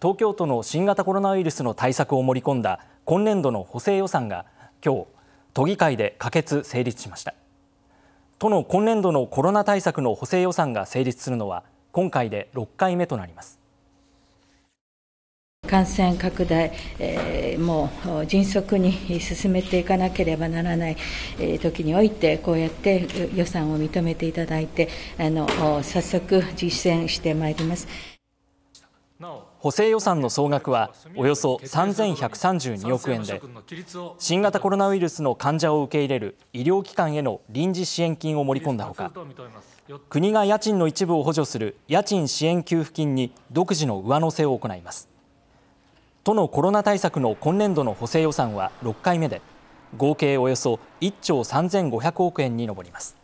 東京都の新型コロナウイルスの対策を盛り込んだ今年度の補正予算が今日都議会で可決成立しました都の今年度のコロナ対策の補正予算が成立するのは今回で6回目となります感染拡大、えー、もう迅速に進めていかなければならない、時において、こうやって予算を認めていただいて、あの早速、実践してまいります。補正予算の総額はおよそ3132億円で新型コロナウイルスの患者を受け入れる医療機関への臨時支援金を盛り込んだほか国が家賃の一部を補助する家賃支援給付金に独自の上乗せを行います都のコロナ対策の今年度の補正予算は6回目で合計およそ1兆3500億円に上ります